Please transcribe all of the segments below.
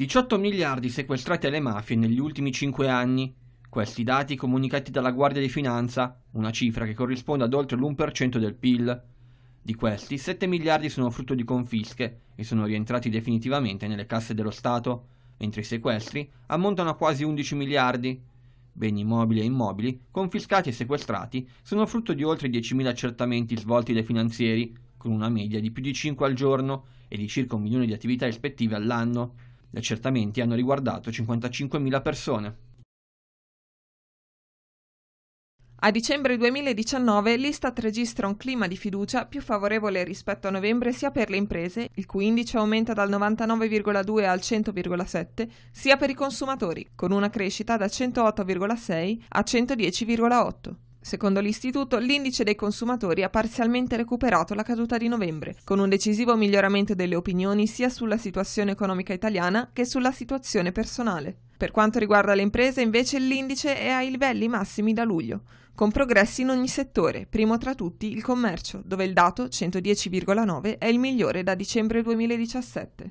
18 miliardi sequestrati alle mafie negli ultimi 5 anni. Questi dati comunicati dalla Guardia di Finanza, una cifra che corrisponde ad oltre l'1% del PIL. Di questi, 7 miliardi sono frutto di confische e sono rientrati definitivamente nelle casse dello Stato, mentre i sequestri ammontano a quasi 11 miliardi. Beni immobili e immobili, confiscati e sequestrati, sono frutto di oltre 10.000 accertamenti svolti dai finanzieri, con una media di più di 5 al giorno e di circa un milione di attività ispettive all'anno. Gli accertamenti hanno riguardato 55.000 persone. A dicembre 2019 l'Istat registra un clima di fiducia più favorevole rispetto a novembre sia per le imprese, il cui indice aumenta dal 99,2 al 100,7, sia per i consumatori, con una crescita da 108,6 a 110,8. Secondo l'istituto, l'indice dei consumatori ha parzialmente recuperato la caduta di novembre, con un decisivo miglioramento delle opinioni sia sulla situazione economica italiana che sulla situazione personale. Per quanto riguarda le imprese, invece, l'indice è ai livelli massimi da luglio, con progressi in ogni settore, primo tra tutti il commercio, dove il dato 110,9 è il migliore da dicembre 2017.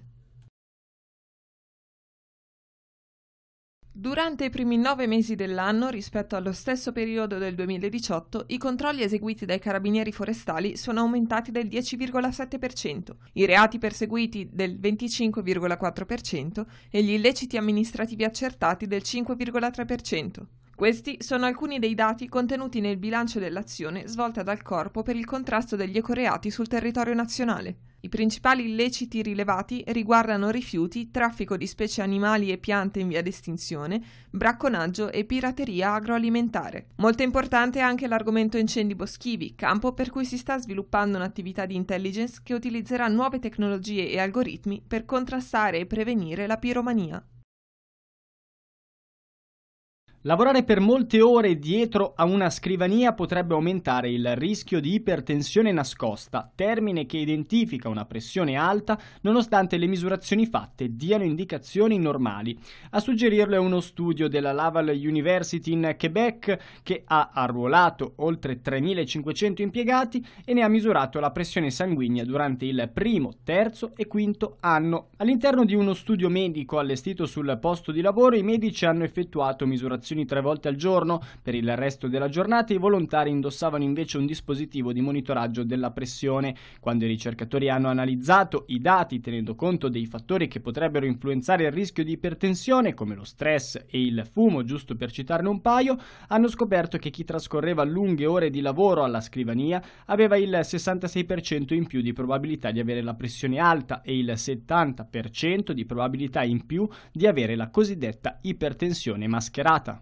Durante i primi nove mesi dell'anno, rispetto allo stesso periodo del 2018, i controlli eseguiti dai carabinieri forestali sono aumentati del 10,7%, i reati perseguiti del 25,4% e gli illeciti amministrativi accertati del 5,3%. Questi sono alcuni dei dati contenuti nel bilancio dell'azione svolta dal Corpo per il contrasto degli ecoreati sul territorio nazionale. I principali illeciti rilevati riguardano rifiuti, traffico di specie animali e piante in via di estinzione, bracconaggio e pirateria agroalimentare. Molto importante è anche l'argomento incendi boschivi, campo per cui si sta sviluppando un'attività di intelligence che utilizzerà nuove tecnologie e algoritmi per contrastare e prevenire la piromania. Lavorare per molte ore dietro a una scrivania potrebbe aumentare il rischio di ipertensione nascosta, termine che identifica una pressione alta nonostante le misurazioni fatte diano indicazioni normali. A suggerirlo è uno studio della Laval University in Quebec che ha arruolato oltre 3.500 impiegati e ne ha misurato la pressione sanguigna durante il primo, terzo e quinto anno. All'interno di uno studio medico allestito sul posto di lavoro i medici hanno effettuato misurazioni vaccinazioni tre volte al giorno. Per il resto della giornata i volontari indossavano invece un dispositivo di monitoraggio della pressione. Quando i ricercatori hanno analizzato i dati tenendo conto dei fattori che potrebbero influenzare il rischio di ipertensione, come lo stress e il fumo, giusto per citarne un paio, hanno scoperto che chi trascorreva lunghe ore di lavoro alla scrivania aveva il 66% in più di probabilità di avere la pressione alta e il 70% di probabilità in più di avere la cosiddetta ipertensione mascherata.